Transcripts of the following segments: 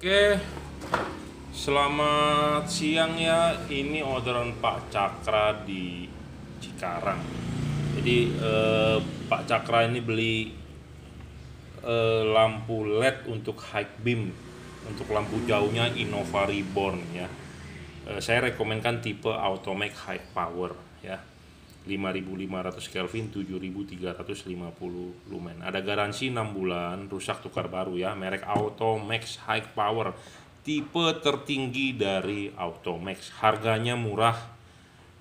Oke, selamat siang ya. Ini orderan Pak Cakra di Cikarang. Jadi eh, Pak Cakra ini beli eh, lampu LED untuk high beam, untuk lampu jauhnya Innova Reborn ya. Eh, saya rekomendasikan tipe automatic High Power ya. 5500 Kelvin 7350 lumen. Ada garansi 6 bulan, rusak tukar baru ya. Merek Automax High Power, tipe tertinggi dari Automax. Harganya murah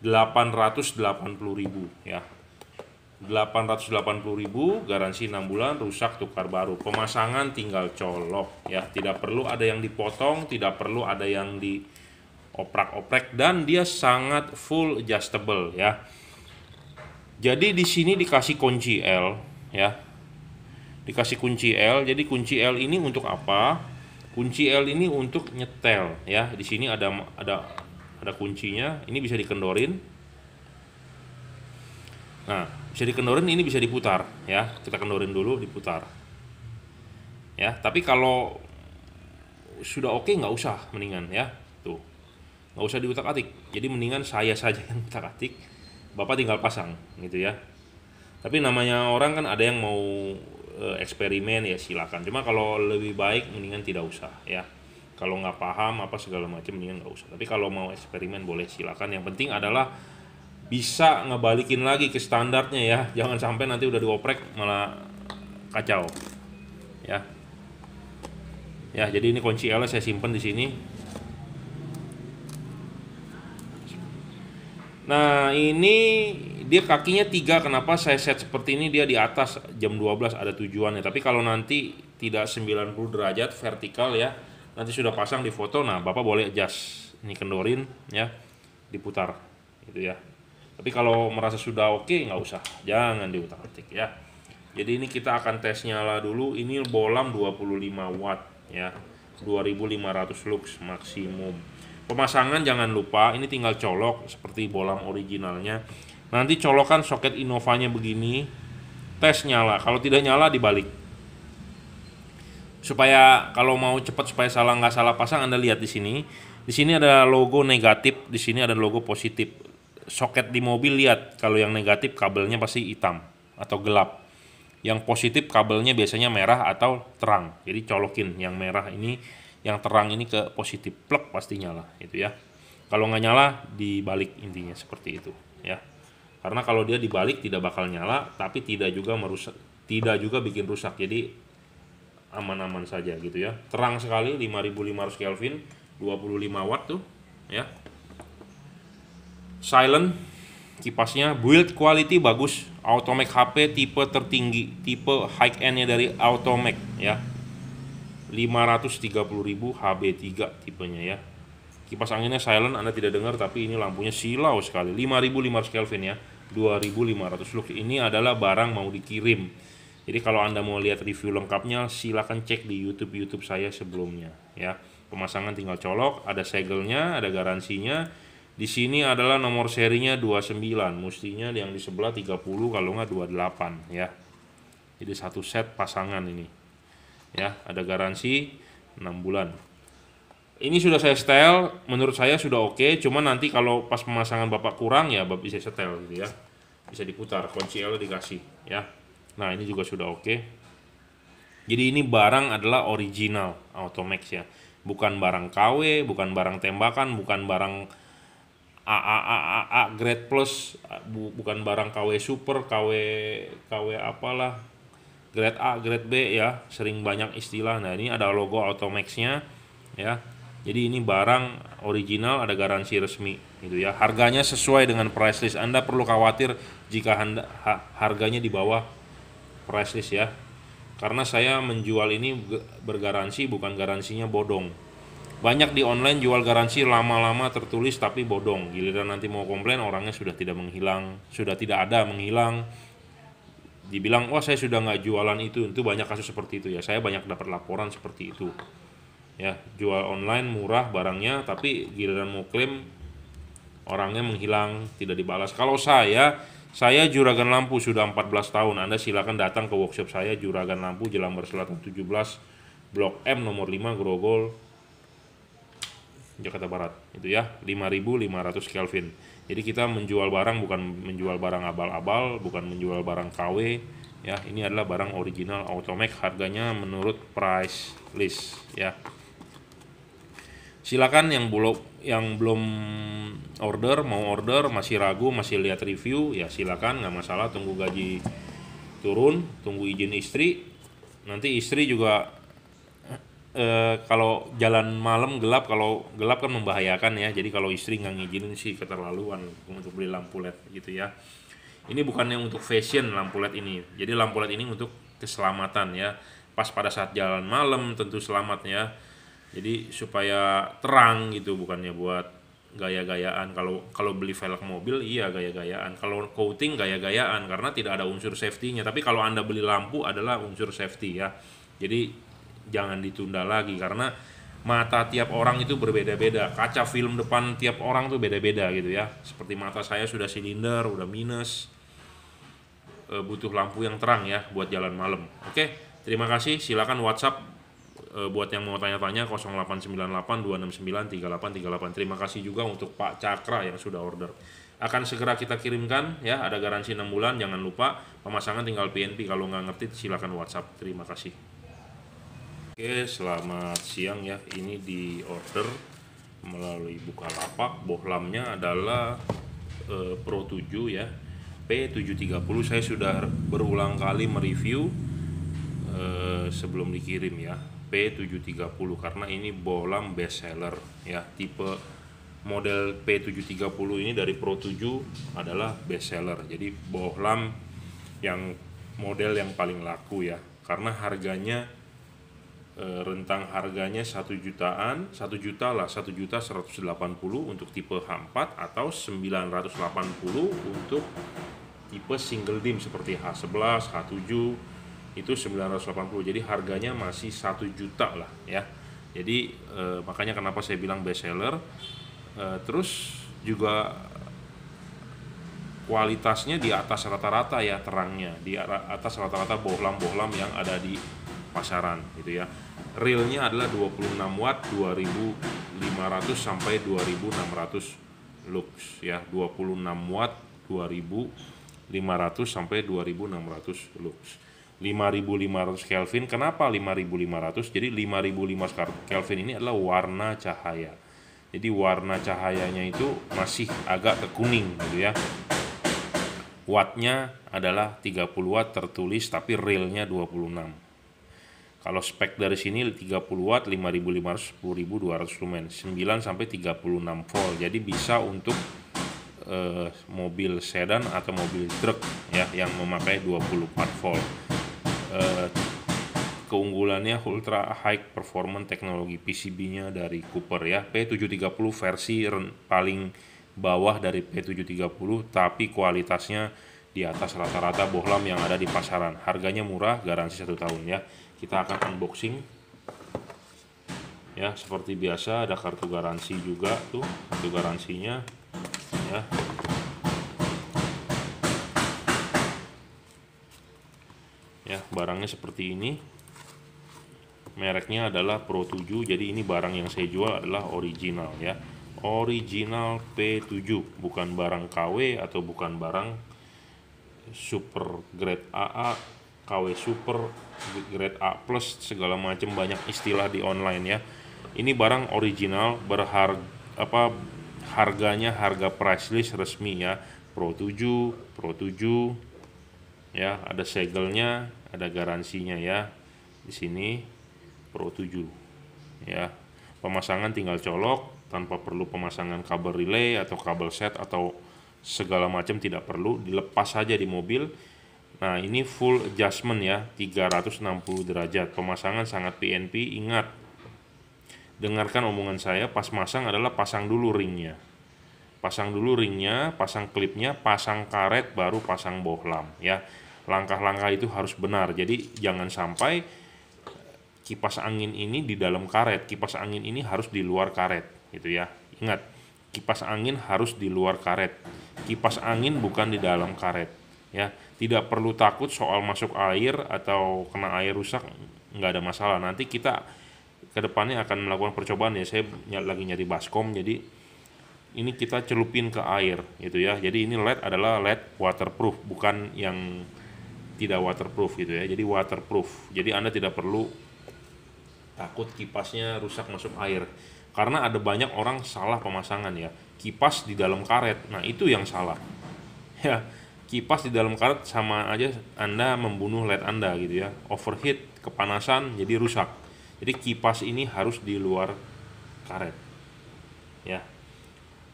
880.000 ya. 880.000 garansi 6 bulan rusak tukar baru pemasangan tinggal colok ya tidak perlu ada yang dipotong tidak perlu ada yang dioprek oprek dan dia sangat full adjustable ya jadi di sini dikasih kunci L ya. Dikasih kunci L. Jadi kunci L ini untuk apa? Kunci L ini untuk nyetel ya. Di sini ada ada ada kuncinya. Ini bisa dikendorin. Nah, bisa dikendorin ini bisa diputar ya. Kita kendorin dulu diputar. Ya, tapi kalau sudah oke nggak usah mendingan ya. Tuh. Nggak usah diutak-atik. Jadi mendingan saya saja yang utak-atik bapak tinggal pasang gitu ya tapi namanya orang kan ada yang mau eh, eksperimen ya silakan cuma kalau lebih baik mendingan tidak usah ya kalau nggak paham apa segala macam mendingan nggak usah tapi kalau mau eksperimen boleh silakan yang penting adalah bisa ngebalikin lagi ke standarnya ya jangan sampai nanti udah dioprek malah kacau ya ya jadi ini kunci L saya simpan di sini Nah ini dia kakinya tiga kenapa saya set seperti ini dia di atas jam 12 ada tujuannya tapi kalau nanti tidak 90 derajat vertikal ya nanti sudah pasang di foto nah bapak boleh adjust ini kendorin ya diputar gitu ya tapi kalau merasa sudah oke nggak usah jangan diutak atik ya jadi ini kita akan tes nyala dulu ini bolam 25 watt ya 2500 lux maksimum Pemasangan jangan lupa, ini tinggal colok seperti bolam originalnya. Nanti colokan soket Innovanya begini, tes nyala. Kalau tidak nyala dibalik. Supaya kalau mau cepat supaya salah nggak salah pasang, Anda lihat di sini. Di sini ada logo negatif, di sini ada logo positif. Soket di mobil lihat, kalau yang negatif kabelnya pasti hitam atau gelap. Yang positif kabelnya biasanya merah atau terang. Jadi colokin yang merah ini yang terang ini ke positif plug pasti nyala itu ya kalau nggak nyala dibalik intinya seperti itu ya karena kalau dia dibalik tidak bakal nyala tapi tidak juga merusak tidak juga bikin rusak jadi aman-aman saja gitu ya terang sekali 5500 Kelvin 25 watt tuh ya silent kipasnya build quality bagus automatic HP tipe tertinggi tipe high endnya dari automatic ya 530.000 HB3 tipenya ya. Kipas anginnya silent Anda tidak dengar tapi ini lampunya silau sekali. 5500 Kelvin ya. 2500 lux ini adalah barang mau dikirim. Jadi kalau Anda mau lihat review lengkapnya silahkan cek di YouTube YouTube saya sebelumnya ya. Pemasangan tinggal colok, ada segelnya, ada garansinya. Di sini adalah nomor serinya 29, mestinya yang di sebelah 30 kalau nggak 28 ya. Jadi satu set pasangan ini ya ada garansi 6 bulan ini sudah saya setel menurut saya sudah oke okay, cuman nanti kalau pas pemasangan bapak kurang ya bapak bisa setel gitu ya bisa diputar kunci L dikasih ya nah ini juga sudah oke okay. jadi ini barang adalah original Automax ya bukan barang KW bukan barang tembakan bukan barang AAAA grade plus bukan barang KW super KW KW apalah grade A, grade B ya, sering banyak istilah. Nah, ini ada logo Automax-nya ya. Jadi ini barang original ada garansi resmi gitu ya. Harganya sesuai dengan price list. Anda perlu khawatir jika harga ha, harganya di bawah price list ya. Karena saya menjual ini bergaransi bukan garansinya bodong. Banyak di online jual garansi lama-lama tertulis tapi bodong. Giliran nanti mau komplain orangnya sudah tidak menghilang, sudah tidak ada menghilang dibilang wah saya sudah nggak jualan itu itu banyak kasus seperti itu ya saya banyak dapat laporan seperti itu ya jual online murah barangnya tapi giliran mau klaim orangnya menghilang tidak dibalas kalau saya saya juragan lampu sudah 14 tahun Anda silakan datang ke workshop saya juragan lampu Jelambar Selatan 17 Blok M nomor 5 Grogol Jakarta Barat itu ya 5500 Kelvin jadi kita menjual barang bukan menjual barang abal-abal, bukan menjual barang KW, ya. Ini adalah barang original Automac harganya menurut price list, ya. Silakan yang belum yang belum order, mau order, masih ragu, masih lihat review, ya silakan nggak masalah tunggu gaji turun, tunggu izin istri. Nanti istri juga Eh, kalau jalan malam gelap kalau gelap kan membahayakan ya jadi kalau istri nggak ngizinin sih keterlaluan untuk beli lampu led gitu ya ini bukannya untuk fashion lampu led ini jadi lampu led ini untuk keselamatan ya pas pada saat jalan malam tentu selamat ya. jadi supaya terang gitu bukannya buat gaya-gayaan kalau kalau beli velg mobil iya gaya-gayaan kalau coating gaya-gayaan karena tidak ada unsur safety-nya tapi kalau anda beli lampu adalah unsur safety ya jadi jangan ditunda lagi karena mata tiap orang itu berbeda-beda kaca film depan tiap orang tuh beda-beda gitu ya seperti mata saya sudah silinder udah minus e, butuh lampu yang terang ya buat jalan malam oke terima kasih silakan WhatsApp e, buat yang mau tanya-tanya 0898269383838 terima kasih juga untuk Pak Cakra yang sudah order akan segera kita kirimkan ya ada garansi 6 bulan jangan lupa pemasangan tinggal PNP kalau nggak ngerti silakan WhatsApp terima kasih Oke, selamat siang ya. Ini di order melalui Bukalapak. Bohlamnya adalah e, Pro 7 ya. P730 saya sudah berulang kali mereview e, sebelum dikirim ya. P730 karena ini bohlam best seller ya. Tipe model P730 ini dari Pro 7 adalah best seller. Jadi bohlam yang model yang paling laku ya karena harganya Eh, rentang harganya satu jutaan, satu juta lah, satu juta 180 untuk tipe H4 atau 980 untuk tipe single dim seperti H11, H7 itu 980. Jadi harganya masih satu juta lah ya. Jadi e, makanya kenapa saya bilang best seller. E, terus juga kualitasnya di atas rata-rata ya terangnya, di atas rata-rata bohlam-bohlam yang ada di pasaran gitu ya realnya adalah 26 watt 2500 sampai 2600 lux ya 26 watt 2500 sampai 2600 lux 5500 Kelvin kenapa 5500 jadi 5500 Kelvin ini adalah warna cahaya jadi warna cahayanya itu masih agak kekuning gitu ya wattnya adalah 30 watt tertulis tapi realnya 26 kalau spek dari sini 30 watt 5500 10200 lumen 9 sampai 36 volt. Jadi bisa untuk uh, mobil sedan atau mobil truk ya yang memakai 24 volt. uh, keunggulannya ultra high performance teknologi PCB-nya dari Cooper ya. P730 versi paling bawah dari P730 tapi kualitasnya di atas rata-rata bohlam yang ada di pasaran. Harganya murah, garansi satu tahun ya kita akan unboxing ya seperti biasa ada kartu garansi juga tuh kartu garansinya ya ya barangnya seperti ini mereknya adalah Pro 7 jadi ini barang yang saya jual adalah original ya original P7 bukan barang KW atau bukan barang super grade AA KW super, grade A plus segala macam banyak istilah di online ya. Ini barang original berharga apa harganya harga price list resmi ya. Pro 7, Pro 7 ya, ada segelnya, ada garansinya ya. Di sini Pro 7 ya. Pemasangan tinggal colok tanpa perlu pemasangan kabel relay atau kabel set atau segala macam tidak perlu dilepas saja di mobil Nah, ini full adjustment ya, 360 derajat. Pemasangan sangat PNP, ingat. Dengarkan omongan saya, pas masang adalah pasang dulu ringnya. Pasang dulu ringnya, pasang klipnya, pasang karet, baru pasang bohlam ya. Langkah-langkah itu harus benar, jadi jangan sampai kipas angin ini di dalam karet, kipas angin ini harus di luar karet gitu ya. Ingat, kipas angin harus di luar karet. Kipas angin bukan di dalam karet ya tidak perlu takut soal masuk air atau kena air rusak nggak ada masalah nanti kita kedepannya akan melakukan percobaan ya saya lagi nyari baskom jadi ini kita celupin ke air gitu ya jadi ini led adalah led waterproof bukan yang tidak waterproof gitu ya jadi waterproof jadi anda tidak perlu takut kipasnya rusak masuk air karena ada banyak orang salah pemasangan ya kipas di dalam karet nah itu yang salah ya kipas di dalam karet sama aja Anda membunuh LED Anda gitu ya. Overheat, kepanasan jadi rusak. Jadi kipas ini harus di luar karet. Ya.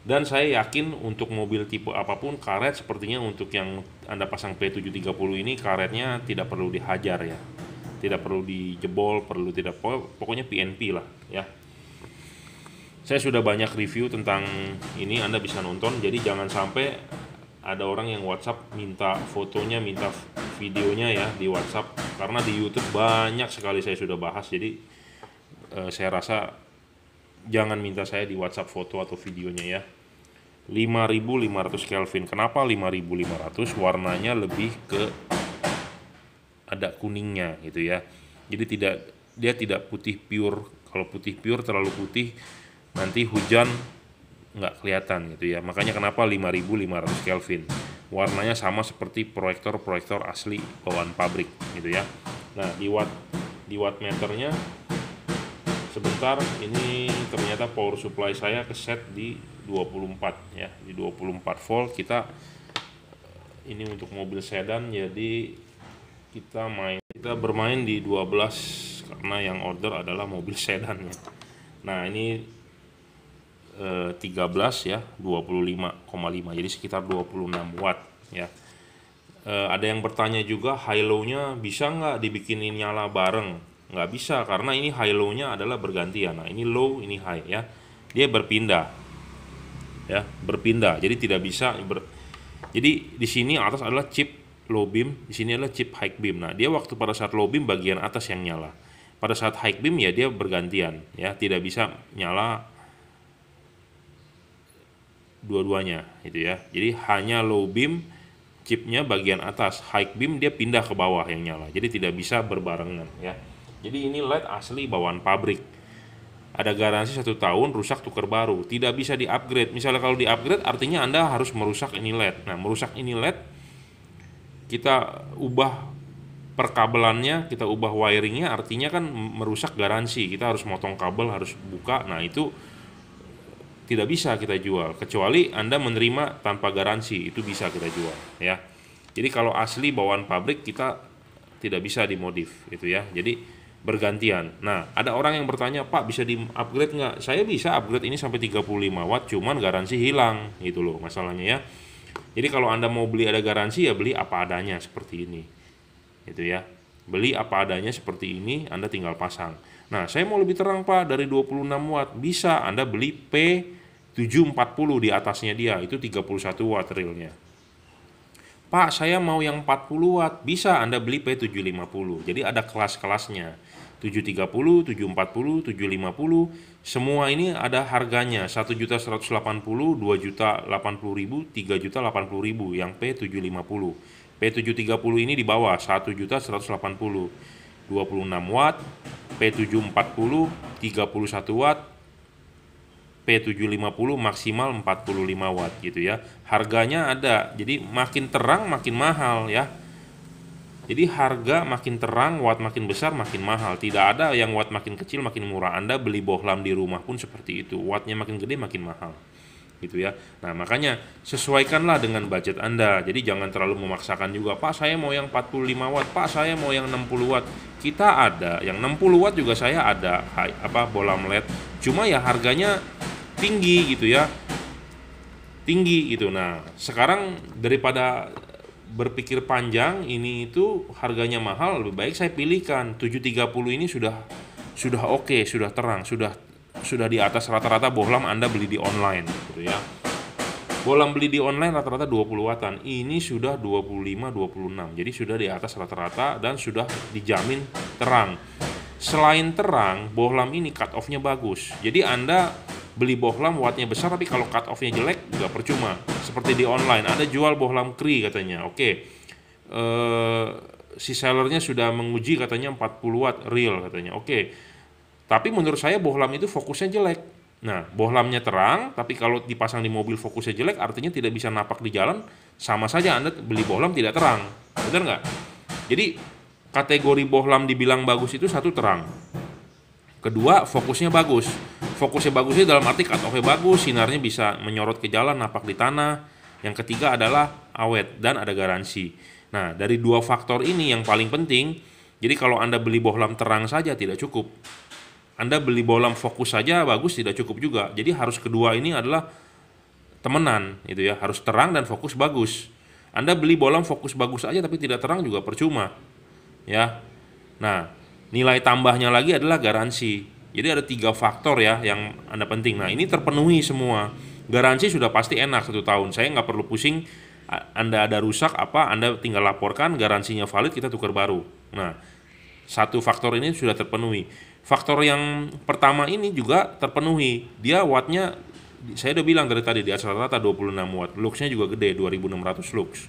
Dan saya yakin untuk mobil tipe apapun karet sepertinya untuk yang Anda pasang P730 ini karetnya tidak perlu dihajar ya. Tidak perlu dijebol, perlu tidak pokoknya PNP lah ya. Saya sudah banyak review tentang ini Anda bisa nonton jadi jangan sampai ada orang yang WhatsApp minta fotonya, minta videonya ya di WhatsApp karena di YouTube banyak sekali saya sudah bahas jadi e, saya rasa jangan minta saya di WhatsApp foto atau videonya ya. 5500 Kelvin. Kenapa 5500? Warnanya lebih ke ada kuningnya gitu ya. Jadi tidak dia tidak putih pure. Kalau putih pure terlalu putih nanti hujan nggak kelihatan gitu ya. Makanya kenapa 5500 Kelvin. Warnanya sama seperti proyektor-proyektor asli bawaan pabrik gitu ya. Nah, di watt di watt meternya sebentar ini ternyata power supply saya ke set di 24 ya. Di 24 volt kita eh, ini untuk mobil sedan jadi kita main kita bermain di 12 karena yang order adalah mobil sedan ya. Nah, ini 13 eh, ya 25,5 jadi sekitar 26 watt ya e, ada yang bertanya juga high low nya bisa nggak dibikinin nyala bareng nggak bisa karena ini high low nya adalah bergantian nah ini low ini high ya dia berpindah ya berpindah jadi tidak bisa ber, jadi di sini atas adalah chip low beam di sini adalah chip high beam nah dia waktu pada saat low beam bagian atas yang nyala pada saat high beam ya dia bergantian ya tidak bisa nyala dua-duanya gitu ya. Jadi hanya low beam chipnya bagian atas, high beam dia pindah ke bawah yang nyala. Jadi tidak bisa berbarengan ya. Jadi ini LED asli bawaan pabrik. Ada garansi satu tahun, rusak tuker baru. Tidak bisa di-upgrade. Misalnya kalau di-upgrade artinya Anda harus merusak ini LED. Nah, merusak ini LED kita ubah perkabelannya, kita ubah wiringnya, artinya kan merusak garansi. Kita harus motong kabel, harus buka. Nah, itu tidak bisa kita jual kecuali Anda menerima tanpa garansi itu bisa kita jual ya. Jadi kalau asli bawaan pabrik kita tidak bisa dimodif itu ya. Jadi bergantian. Nah, ada orang yang bertanya, "Pak, bisa di-upgrade nggak?" Saya bisa upgrade ini sampai 35 watt, cuman garansi hilang gitu loh masalahnya ya. Jadi kalau Anda mau beli ada garansi ya beli apa adanya seperti ini. Itu ya. Beli apa adanya seperti ini, Anda tinggal pasang. Nah, saya mau lebih terang Pak dari 26 watt. Bisa Anda beli P 740 di atasnya dia itu 31 watt realnya Pak saya mau yang 40 watt bisa Anda beli P750 jadi ada kelas-kelasnya 730, 740, 750 semua ini ada harganya 1.180, 2.080.000, 3.080.000 yang P750 P730 ini di bawah 180 26 watt P740 31 watt P750 maksimal 45 watt gitu ya. Harganya ada. Jadi makin terang makin mahal ya. Jadi harga makin terang, watt makin besar, makin mahal. Tidak ada yang watt makin kecil makin murah. Anda beli bohlam di rumah pun seperti itu. Wattnya makin gede makin mahal. Gitu ya. Nah, makanya sesuaikanlah dengan budget Anda. Jadi jangan terlalu memaksakan juga. Pak, saya mau yang 45 watt. Pak, saya mau yang 60 watt. Kita ada yang 60 watt juga saya ada apa bohlam LED. Cuma ya harganya tinggi gitu ya tinggi gitu nah sekarang daripada berpikir panjang ini itu harganya mahal lebih baik saya pilihkan 730 ini sudah sudah oke okay, sudah terang sudah sudah di atas rata-rata bohlam Anda beli di online gitu ya bohlam beli di online rata-rata 20 watan ini sudah 25 26 jadi sudah di atas rata-rata dan sudah dijamin terang selain terang bohlam ini cut off-nya bagus jadi Anda beli bohlam wattnya besar tapi kalau cut offnya jelek nggak percuma seperti di online ada jual bohlam kri katanya oke okay. Eh, si sellernya sudah menguji katanya 40 watt real katanya oke okay. tapi menurut saya bohlam itu fokusnya jelek nah bohlamnya terang tapi kalau dipasang di mobil fokusnya jelek artinya tidak bisa napak di jalan sama saja anda beli bohlam tidak terang benar nggak jadi kategori bohlam dibilang bagus itu satu terang kedua fokusnya bagus fokusnya bagusnya dalam arti cut off bagus, sinarnya bisa menyorot ke jalan, napak di tanah. Yang ketiga adalah awet dan ada garansi. Nah, dari dua faktor ini yang paling penting, jadi kalau Anda beli bohlam terang saja tidak cukup. Anda beli bohlam fokus saja bagus tidak cukup juga. Jadi harus kedua ini adalah temenan itu ya, harus terang dan fokus bagus. Anda beli bohlam fokus bagus saja tapi tidak terang juga percuma. Ya. Nah, nilai tambahnya lagi adalah garansi. Jadi ada tiga faktor ya yang anda penting. Nah ini terpenuhi semua. Garansi sudah pasti enak satu tahun. Saya nggak perlu pusing. Anda ada rusak apa? Anda tinggal laporkan garansinya valid kita tukar baru. Nah satu faktor ini sudah terpenuhi. Faktor yang pertama ini juga terpenuhi. Dia wattnya saya udah bilang dari tadi di atas rata 26 watt. Luxnya juga gede 2600 lux.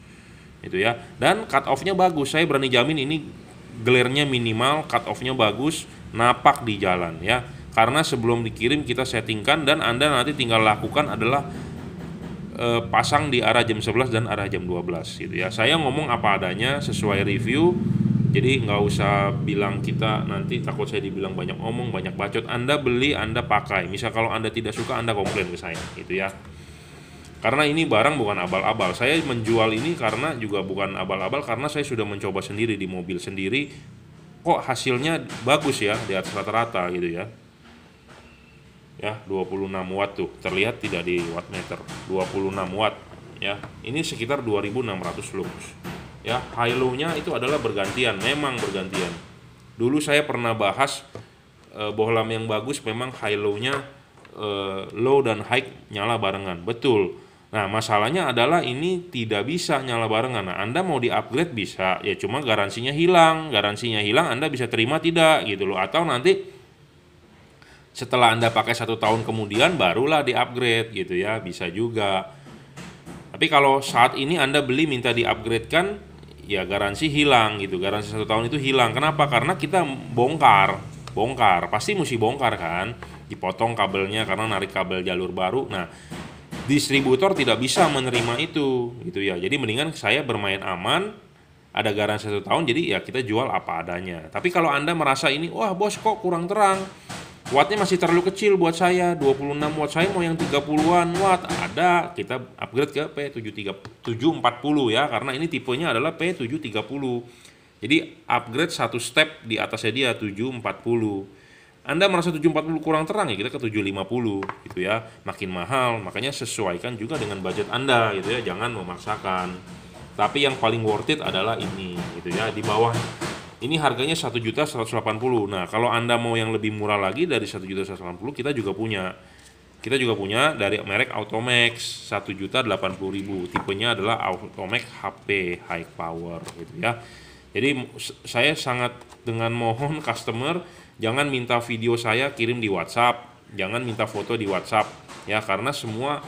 Itu ya. Dan cut off-nya bagus. Saya berani jamin ini glare-nya minimal, cut off-nya bagus, napak di jalan ya karena sebelum dikirim kita settingkan dan Anda nanti tinggal lakukan adalah e, pasang di arah jam 11 dan arah jam 12 gitu ya saya ngomong apa adanya sesuai review jadi nggak usah bilang kita nanti takut saya dibilang banyak omong banyak bacot Anda beli Anda pakai misal kalau Anda tidak suka Anda komplain ke saya gitu ya karena ini barang bukan abal-abal saya menjual ini karena juga bukan abal-abal karena saya sudah mencoba sendiri di mobil sendiri kok hasilnya bagus ya di atas rata-rata gitu ya ya 26 watt tuh terlihat tidak di wattmeter 26 watt ya ini sekitar 2600 lux ya high low nya itu adalah bergantian memang bergantian dulu saya pernah bahas e, eh, bohlam yang bagus memang high low nya e, eh, low dan high nyala barengan betul Nah, masalahnya adalah ini tidak bisa nyala barengan. Nah, Anda mau di-upgrade bisa, ya cuma garansinya hilang. Garansinya hilang, Anda bisa terima tidak gitu loh. Atau nanti setelah Anda pakai satu tahun kemudian barulah di-upgrade gitu ya, bisa juga. Tapi kalau saat ini Anda beli minta di-upgrade kan, ya garansi hilang gitu. Garansi satu tahun itu hilang. Kenapa? Karena kita bongkar, bongkar. Pasti mesti bongkar kan. Dipotong kabelnya karena narik kabel jalur baru. Nah, distributor tidak bisa menerima itu gitu ya jadi mendingan saya bermain aman ada garansi satu tahun jadi ya kita jual apa adanya tapi kalau anda merasa ini wah bos kok kurang terang wattnya masih terlalu kecil buat saya 26 watt saya mau yang 30-an watt ada kita upgrade ke P740 ya karena ini tipenya adalah P730 jadi upgrade satu step di atasnya dia 740 anda merasa 740 kurang terang ya kita ke 750 gitu ya. Makin mahal, makanya sesuaikan juga dengan budget Anda gitu ya, jangan memaksakan. Tapi yang paling worth it adalah ini gitu ya, di bawah ini harganya juta 1 180. Nah, kalau Anda mau yang lebih murah lagi dari juta 1 180, kita juga punya. Kita juga punya dari merek Automax juta 80000 Tipenya adalah Automax HP High Power gitu ya. Jadi saya sangat dengan mohon customer Jangan minta video saya kirim di WhatsApp, jangan minta foto di WhatsApp ya karena semua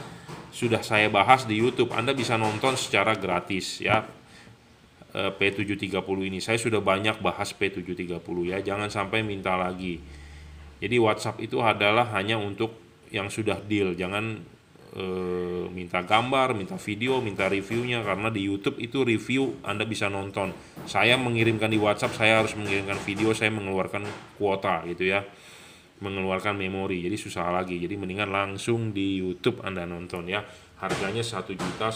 sudah saya bahas di YouTube. Anda bisa nonton secara gratis ya. Eh, P730 ini saya sudah banyak bahas P730 ya. Jangan sampai minta lagi. Jadi WhatsApp itu adalah hanya untuk yang sudah deal, jangan e, minta gambar, minta video, minta reviewnya karena di YouTube itu review Anda bisa nonton. Saya mengirimkan di WhatsApp, saya harus mengirimkan video, saya mengeluarkan kuota gitu ya. Mengeluarkan memori. Jadi susah lagi. Jadi mendingan langsung di YouTube Anda nonton ya. Harganya satu juta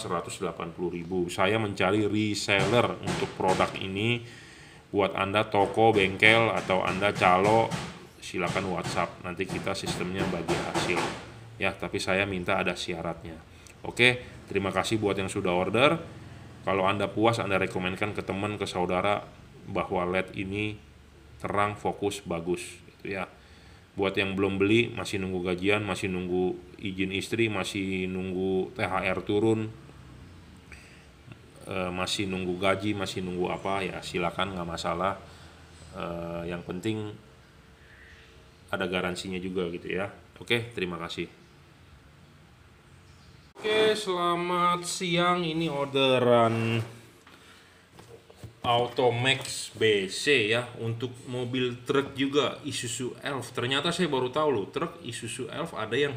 ribu. Saya mencari reseller untuk produk ini buat Anda toko, bengkel atau Anda calo silakan WhatsApp. Nanti kita sistemnya bagi hasil ya tapi saya minta ada syaratnya oke terima kasih buat yang sudah order kalau anda puas anda rekomendkan ke teman ke saudara bahwa led ini terang fokus bagus Itu ya buat yang belum beli masih nunggu gajian masih nunggu izin istri masih nunggu THR turun e, masih nunggu gaji masih nunggu apa ya silakan nggak masalah e, yang penting ada garansinya juga gitu ya oke terima kasih Oke, selamat siang. Ini orderan Automax BC ya untuk mobil truk juga Isuzu Elf. Ternyata saya baru tahu loh, truk Isuzu Elf ada yang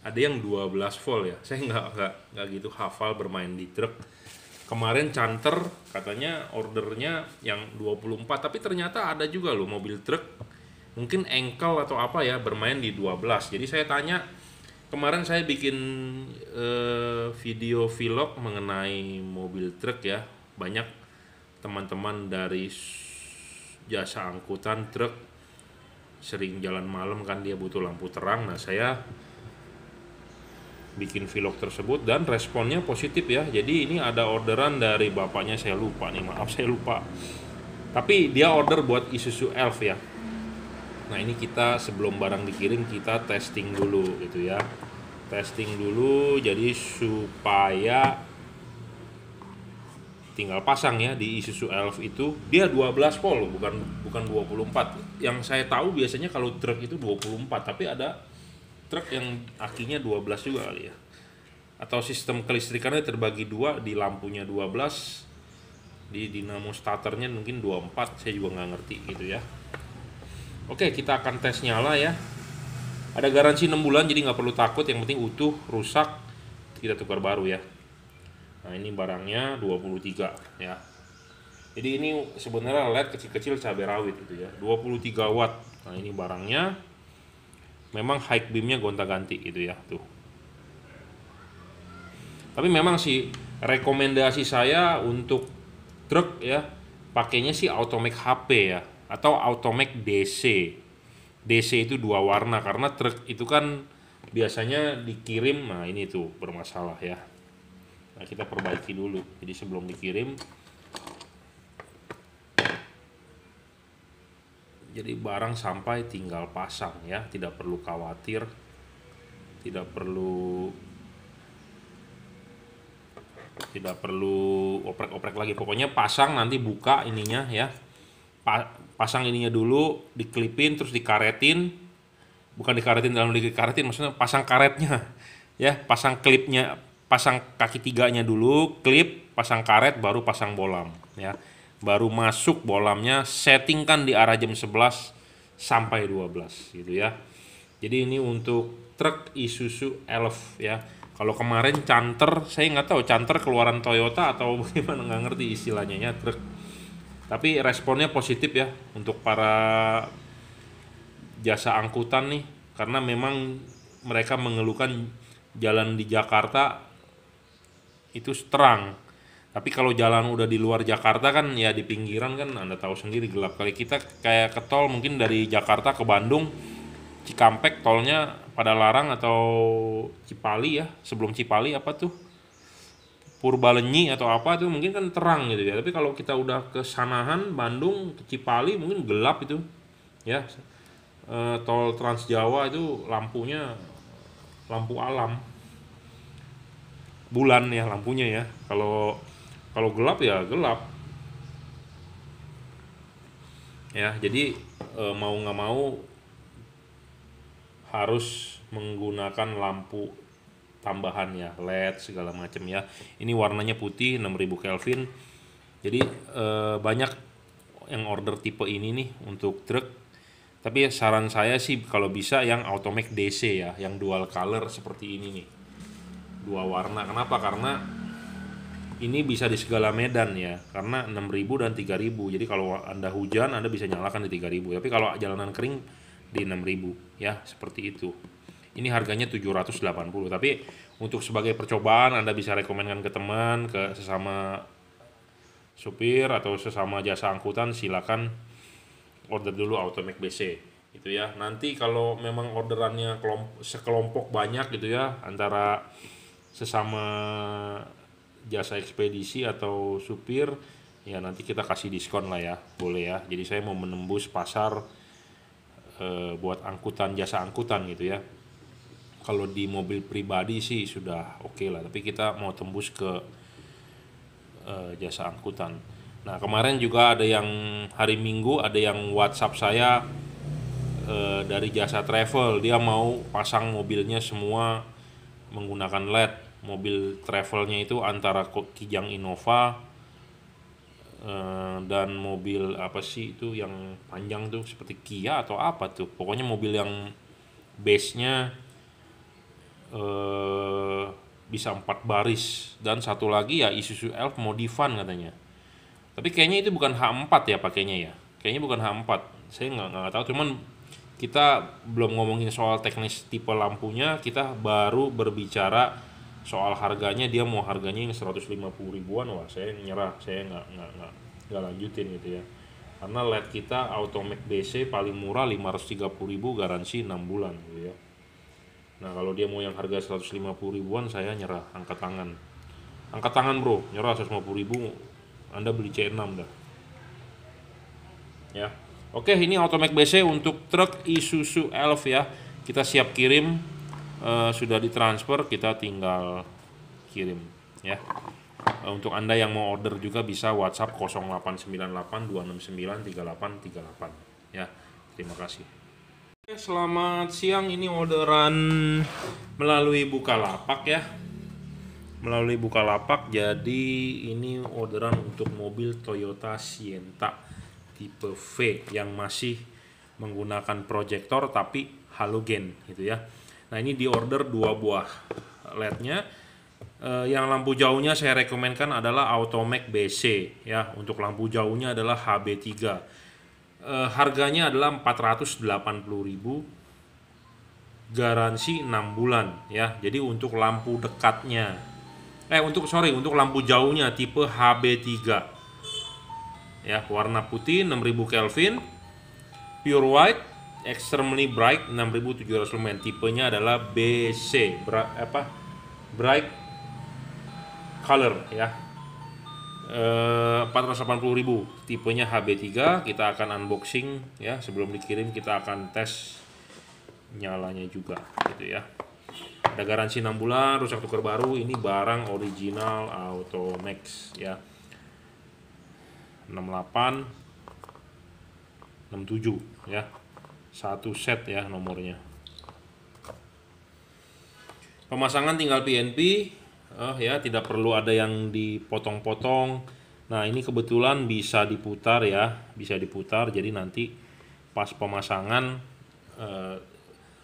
ada yang 12 volt ya. Saya nggak nggak nggak gitu hafal bermain di truk. Kemarin canter katanya ordernya yang 24, tapi ternyata ada juga loh mobil truk mungkin engkel atau apa ya bermain di 12. Jadi saya tanya kemarin saya bikin uh, video vlog mengenai mobil truk ya. Banyak teman-teman dari jasa angkutan truk sering jalan malam kan dia butuh lampu terang. Nah, saya bikin vlog tersebut dan responnya positif ya. Jadi ini ada orderan dari bapaknya saya lupa nih, maaf saya lupa. Tapi dia order buat Isuzu Elf ya. Nah ini kita sebelum barang dikirim kita testing dulu gitu ya. Testing dulu jadi supaya tinggal pasang ya di Isuzu Elf itu dia 12 volt bukan bukan 24. Yang saya tahu biasanya kalau truk itu 24 tapi ada truk yang akinya 12 juga kali ya. Atau sistem kelistrikannya terbagi dua di lampunya 12 di dinamo starternya mungkin 24 saya juga nggak ngerti gitu ya Oke, kita akan tes nyala ya. Ada garansi 6 bulan jadi nggak perlu takut, yang penting utuh, rusak, kita tukar baru ya. Nah, ini barangnya 23 ya. Jadi ini sebenarnya LED kecil-kecil cabai rawit itu ya, 23 watt. Nah, ini barangnya memang high beamnya gonta-ganti gitu ya, tuh. Tapi memang sih rekomendasi saya untuk truk ya, pakainya sih automatic HP ya atau Automatic DC. DC itu dua warna karena truk itu kan biasanya dikirim nah ini tuh bermasalah ya nah kita perbaiki dulu jadi sebelum dikirim jadi barang sampai tinggal pasang ya tidak perlu khawatir tidak perlu tidak perlu oprek-oprek lagi pokoknya pasang nanti buka ininya ya pasang ininya dulu dikelipin terus dikaretin bukan dikaretin dalam dikaretin maksudnya pasang karetnya ya pasang klipnya pasang kaki tiganya dulu klip pasang karet baru pasang bolam ya baru masuk bolamnya settingkan di arah jam 11 sampai 12 gitu ya jadi ini untuk truk Isuzu Elf ya kalau kemarin canter saya nggak tahu canter keluaran Toyota atau bagaimana nggak ngerti istilahnya ya truk tapi responnya positif ya untuk para jasa angkutan nih karena memang mereka mengeluhkan jalan di Jakarta itu terang tapi kalau jalan udah di luar Jakarta kan ya di pinggiran kan anda tahu sendiri gelap kali kita kayak ke tol mungkin dari Jakarta ke Bandung Cikampek tolnya pada larang atau Cipali ya sebelum Cipali apa tuh Purbalenyi atau apa itu mungkin kan terang gitu ya tapi kalau kita udah ke Sanahan Bandung ke Cipali mungkin gelap itu ya e, tol Trans Jawa itu lampunya lampu alam bulan ya lampunya ya kalau kalau gelap ya gelap ya jadi e, mau nggak mau harus menggunakan lampu tambahan ya LED segala macam ya ini warnanya putih 6000 Kelvin jadi eh, banyak yang order tipe ini nih untuk truk tapi saran saya sih kalau bisa yang automatic DC ya yang dual color seperti ini nih dua warna kenapa karena ini bisa di segala medan ya karena 6000 dan 3000 jadi kalau anda hujan anda bisa nyalakan di 3000 tapi kalau jalanan kering di 6000 ya seperti itu ini harganya 780 tapi untuk sebagai percobaan Anda bisa rekomenkan ke teman ke sesama supir atau sesama jasa angkutan silakan order dulu automatic BC itu ya nanti kalau memang orderannya kelompok, sekelompok banyak gitu ya antara sesama jasa ekspedisi atau supir ya nanti kita kasih diskon lah ya boleh ya jadi saya mau menembus pasar e, buat angkutan jasa angkutan gitu ya kalau di mobil pribadi sih sudah oke okay lah tapi kita mau tembus ke uh, jasa angkutan nah kemarin juga ada yang hari minggu ada yang WhatsApp saya uh, dari jasa travel dia mau pasang mobilnya semua menggunakan LED mobil travelnya itu antara Kijang Innova uh, dan mobil apa sih itu yang panjang tuh seperti Kia atau apa tuh pokoknya mobil yang base nya eh, bisa empat baris dan satu lagi ya Isuzu Elf modifan katanya tapi kayaknya itu bukan H4 ya pakainya ya kayaknya bukan H4 saya nggak nggak tahu cuman kita belum ngomongin soal teknis tipe lampunya kita baru berbicara soal harganya dia mau harganya yang 150 ribuan wah saya nyerah saya nggak nggak nggak nggak lanjutin gitu ya karena LED kita automatic BC paling murah 530 ribu garansi 6 bulan gitu ya Nah, kalau dia mau yang harga 150 ribuan saya nyerah, angkat tangan. Angkat tangan, Bro. Nyerah 150 ribu. Anda beli C6 dah. Ya. Oke, ini Automac BC untuk truk Isuzu Elf ya. Kita siap kirim e, sudah ditransfer, kita tinggal kirim ya. Eh, untuk Anda yang mau order juga bisa WhatsApp 0898 269 3838 ya. Terima kasih. Ya, selamat siang, ini orderan melalui Bukalapak ya. Melalui Bukalapak, jadi ini orderan untuk mobil Toyota Sienta tipe V yang masih menggunakan proyektor tapi halogen gitu ya. Nah ini di order dua buah LED-nya. Eh, yang lampu jauhnya saya rekomendasikan adalah Automac BC ya. Untuk lampu jauhnya adalah HB3 eh, harganya adalah 480.000 garansi 6 bulan ya. Jadi untuk lampu dekatnya eh untuk sorry untuk lampu jauhnya tipe HB3 ya warna putih 6000 Kelvin pure white extremely bright 6700 lumen tipenya adalah BC bra, apa bright color ya 480 eh, ribu tipenya HB3 kita akan unboxing ya sebelum dikirim kita akan tes nyalanya juga gitu ya ada garansi 6 bulan rusak tukar baru ini barang original Auto Max, ya 68 67 ya satu set ya nomornya pemasangan tinggal PNP uh, ya tidak perlu ada yang dipotong-potong nah ini kebetulan bisa diputar ya bisa diputar jadi nanti pas pemasangan uh,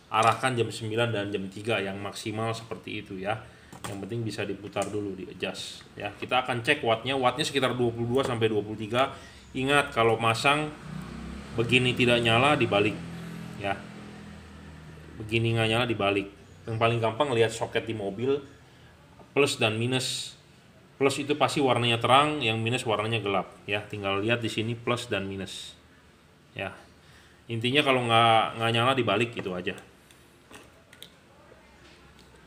arahkan jam 9 dan jam 3 yang maksimal seperti itu ya yang penting bisa diputar dulu di adjust ya kita akan cek wattnya wattnya sekitar 22 sampai 23 ingat kalau masang begini tidak nyala dibalik ya begini nggak nyala dibalik yang paling gampang lihat soket di mobil plus dan minus plus itu pasti warnanya terang yang minus warnanya gelap ya tinggal lihat di sini plus dan minus ya intinya kalau nggak nggak nyala dibalik gitu aja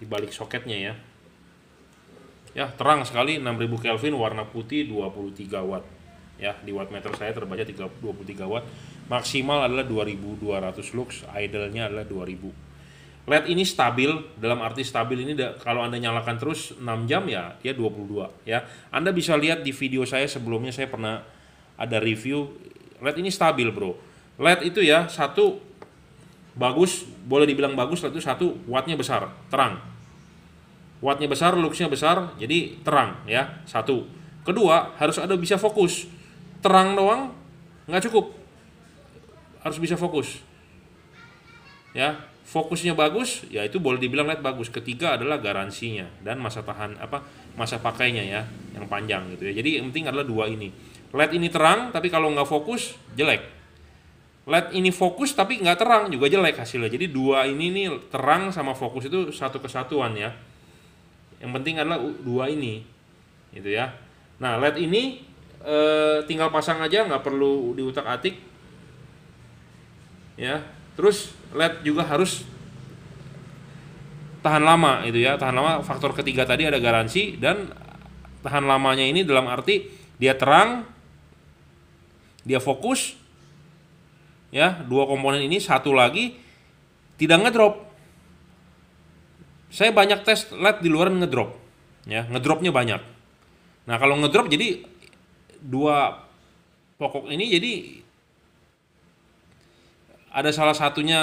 dibalik soketnya ya ya terang sekali 6000 Kelvin warna putih 23 watt ya di wattmeter saya terbaca 23 watt maksimal adalah 2200 lux idle nya adalah 2000 LED ini stabil dalam arti stabil ini kalau Anda nyalakan terus 6 jam ya dia ya 22 ya. Anda bisa lihat di video saya sebelumnya saya pernah ada review LED ini stabil, Bro. LED itu ya satu bagus, boleh dibilang bagus LED itu satu wattnya besar, terang. Wattnya besar, lux-nya besar, jadi terang ya, satu. Kedua, harus ada bisa fokus. Terang doang nggak cukup. Harus bisa fokus. Ya, fokusnya bagus ya itu boleh dibilang LED bagus ketiga adalah garansinya dan masa tahan apa masa pakainya ya yang panjang gitu ya jadi yang penting adalah dua ini led ini terang tapi kalau nggak fokus jelek led ini fokus tapi nggak terang juga jelek hasilnya jadi dua ini nih terang sama fokus itu satu kesatuan ya yang penting adalah dua ini gitu ya nah led ini e, tinggal pasang aja nggak perlu diutak atik ya Terus LED juga harus tahan lama itu ya. Tahan lama faktor ketiga tadi ada garansi dan tahan lamanya ini dalam arti dia terang, dia fokus ya, dua komponen ini satu lagi tidak ngedrop. Saya banyak tes LED di luar ngedrop ya, ngedropnya banyak. Nah, kalau ngedrop jadi dua pokok ini jadi ada salah satunya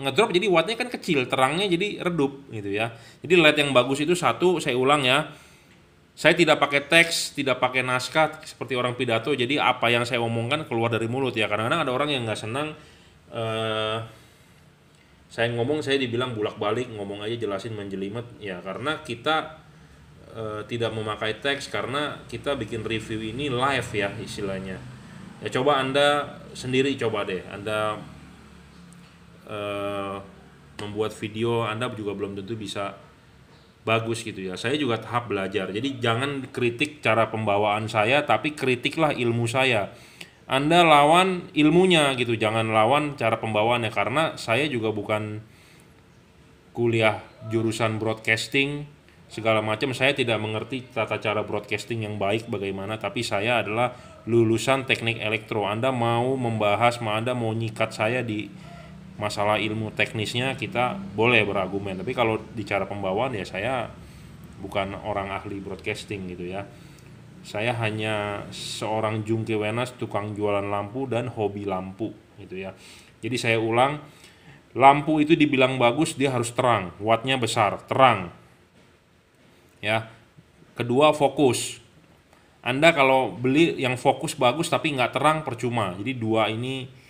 ngedrop jadi wattnya kan kecil terangnya jadi redup gitu ya jadi led yang bagus itu satu saya ulang ya saya tidak pakai teks tidak pakai naskah seperti orang pidato jadi apa yang saya omongkan keluar dari mulut ya kadang-kadang ada orang yang nggak senang eh, saya ngomong saya dibilang bulak balik ngomong aja jelasin menjelimet ya karena kita eh, tidak memakai teks karena kita bikin review ini live ya istilahnya ya coba anda sendiri coba deh anda uh, membuat video Anda juga belum tentu bisa bagus gitu ya. Saya juga tahap belajar. Jadi jangan kritik cara pembawaan saya tapi kritiklah ilmu saya. Anda lawan ilmunya gitu, jangan lawan cara pembawaannya karena saya juga bukan kuliah jurusan broadcasting segala macam saya tidak mengerti tata cara broadcasting yang baik bagaimana tapi saya adalah lulusan teknik elektro Anda mau membahas mau Anda mau nyikat saya di masalah ilmu teknisnya kita boleh berargumen tapi kalau bicara pembawaan ya saya bukan orang ahli broadcasting gitu ya saya hanya seorang jungki wenas tukang jualan lampu dan hobi lampu gitu ya jadi saya ulang lampu itu dibilang bagus dia harus terang wattnya besar terang ya kedua fokus anda kalau beli yang fokus bagus tapi nggak terang percuma jadi dua ini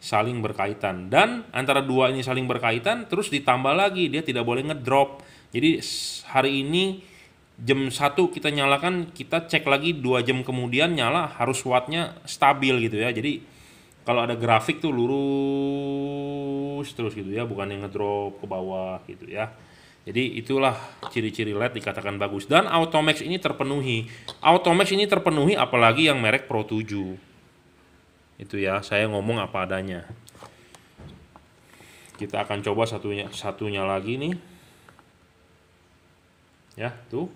saling berkaitan dan antara dua ini saling berkaitan terus ditambah lagi dia tidak boleh ngedrop jadi hari ini jam satu kita nyalakan kita cek lagi dua jam kemudian nyala harus wattnya stabil gitu ya jadi kalau ada grafik tuh lurus terus gitu ya bukan yang ngedrop ke bawah gitu ya jadi itulah ciri-ciri LED dikatakan bagus dan Automax ini terpenuhi Automax ini terpenuhi apalagi yang merek Pro 7 itu ya saya ngomong apa adanya kita akan coba satunya satunya lagi nih ya tuh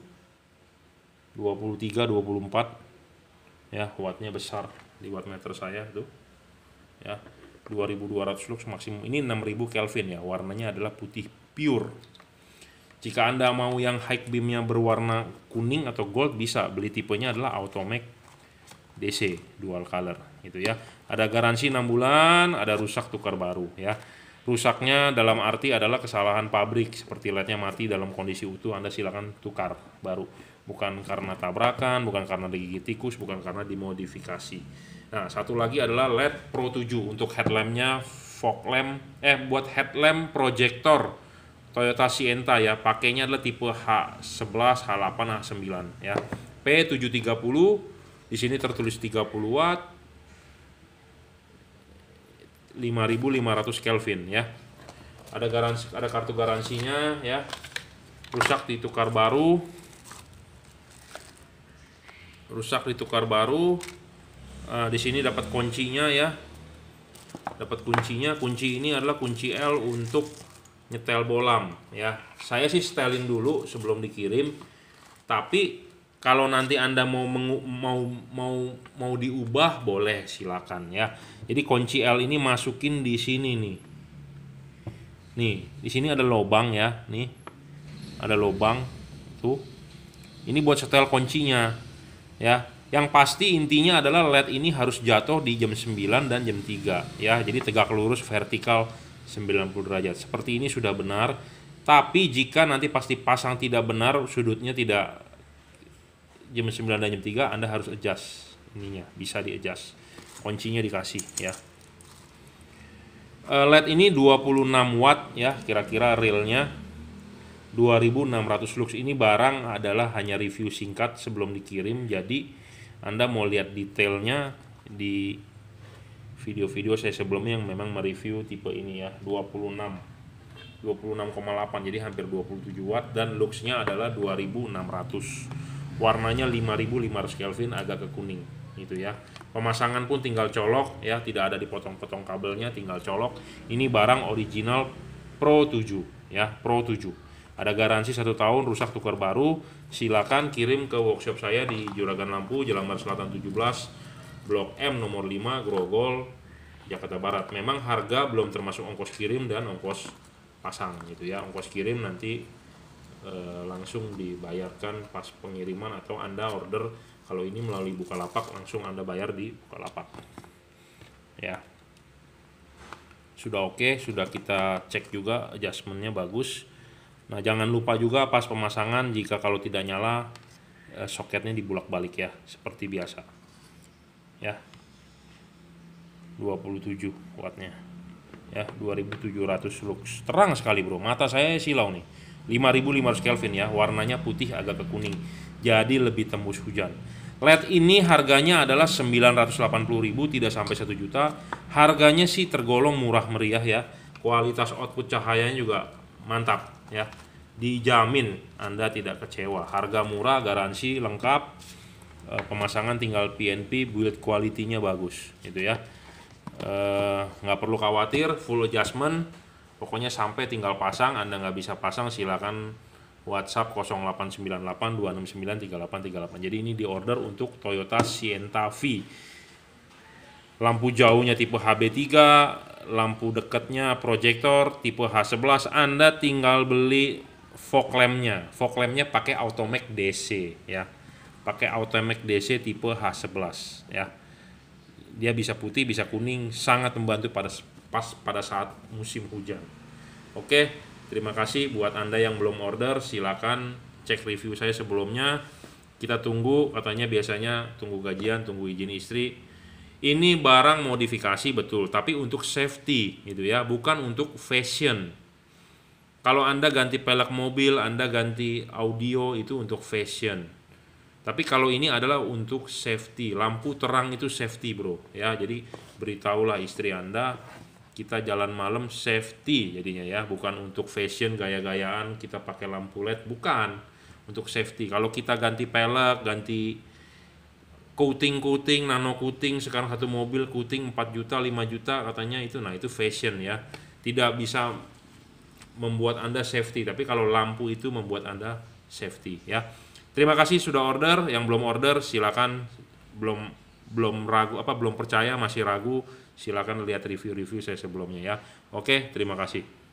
23 24 ya kuatnya besar di watt meter saya tuh ya 2200 lux maksimum ini 6000 Kelvin ya warnanya adalah putih pure jika anda mau yang high beamnya berwarna kuning atau gold bisa beli tipenya adalah automatic DC dual color gitu ya ada garansi 6 bulan, ada rusak tukar baru ya. Rusaknya dalam arti adalah kesalahan pabrik seperti lednya mati dalam kondisi utuh Anda silakan tukar baru. Bukan karena tabrakan, bukan karena digigit tikus, bukan karena dimodifikasi. Nah, satu lagi adalah LED Pro 7 untuk headlampnya fog lamp eh buat headlamp proyektor Toyota Sienta ya, pakainya adalah tipe H11, H8, H9 ya. P730 di sini tertulis 30 watt, 5500 Kelvin ya. Ada garansi ada kartu garansinya ya. Rusak ditukar baru. Rusak ditukar baru. Uh, di sini dapat kuncinya ya. Dapat kuncinya. Kunci ini adalah kunci L untuk nyetel bolam ya. Saya sih setelin dulu sebelum dikirim. Tapi kalau nanti anda mau mengu, mau mau mau diubah boleh silakan ya jadi kunci L ini masukin di sini nih nih di sini ada lobang ya nih ada lobang tuh ini buat setel kuncinya ya yang pasti intinya adalah led ini harus jatuh di jam 9 dan jam 3 ya jadi tegak lurus vertikal 90 derajat seperti ini sudah benar tapi jika nanti pasti pasang tidak benar sudutnya tidak jam 9 dan jam 3 Anda harus adjust ininya, bisa di adjust. Kuncinya dikasih ya. Eh, LED ini 26 watt ya, kira-kira realnya 2600 lux ini barang adalah hanya review singkat sebelum dikirim jadi Anda mau lihat detailnya di video-video saya sebelumnya yang memang mereview tipe ini ya 26 26,8 jadi hampir 27 watt dan luxnya adalah 2600 warnanya 5500 Kelvin agak ke kuning gitu ya pemasangan pun tinggal colok ya tidak ada dipotong-potong kabelnya tinggal colok ini barang original Pro 7 ya Pro 7 ada garansi satu tahun rusak tukar baru silakan kirim ke workshop saya di Juragan Lampu Jalan Barat Selatan 17 Blok M nomor 5 Grogol Jakarta Barat memang harga belum termasuk ongkos kirim dan ongkos pasang gitu ya ongkos kirim nanti e, langsung dibayarkan pas pengiriman atau Anda order kalau ini melalui Bukalapak langsung Anda bayar di Bukalapak. Ya. Sudah oke, okay, sudah kita cek juga adjustmentnya bagus. Nah, jangan lupa juga pas pemasangan jika kalau tidak nyala e, soketnya dibulak-balik ya, seperti biasa. Ya. 27 wattnya ya 2700 lux terang sekali bro mata saya silau nih 5500 Kelvin ya, warnanya putih agak kekuning Jadi lebih tembus hujan. LED ini harganya adalah 980.000 tidak sampai 1 juta. Harganya sih tergolong murah meriah ya. Kualitas output cahayanya juga mantap ya. Dijamin Anda tidak kecewa. Harga murah, garansi lengkap. Eh, pemasangan tinggal PNP, build quality-nya bagus gitu ya. Eh, nggak perlu khawatir, full adjustment pokoknya sampai tinggal pasang anda nggak bisa pasang silakan WhatsApp 0898 08982693838 jadi ini diorder untuk Toyota Sienta V lampu jauhnya tipe HB3 lampu dekatnya proyektor tipe H11 anda tinggal beli fog lampnya fog lampnya pakai automatic DC ya pakai automatic DC tipe H11 ya dia bisa putih bisa kuning sangat membantu pada pas pada saat musim hujan. Oke, terima kasih buat Anda yang belum order, silakan cek review saya sebelumnya. Kita tunggu, katanya biasanya tunggu gajian, tunggu izin istri. Ini barang modifikasi betul, tapi untuk safety gitu ya, bukan untuk fashion. Kalau Anda ganti pelek mobil, Anda ganti audio itu untuk fashion. Tapi kalau ini adalah untuk safety, lampu terang itu safety bro, ya. Jadi beritahulah istri Anda kita jalan malam safety jadinya ya bukan untuk fashion gaya-gayaan kita pakai lampu led bukan untuk safety kalau kita ganti pelek ganti coating coating nano coating sekarang satu mobil coating 4 juta 5 juta katanya itu nah itu fashion ya tidak bisa membuat anda safety tapi kalau lampu itu membuat anda safety ya terima kasih sudah order yang belum order silakan belum belum ragu apa belum percaya masih ragu Silakan lihat review-review saya sebelumnya ya. Oke, terima kasih.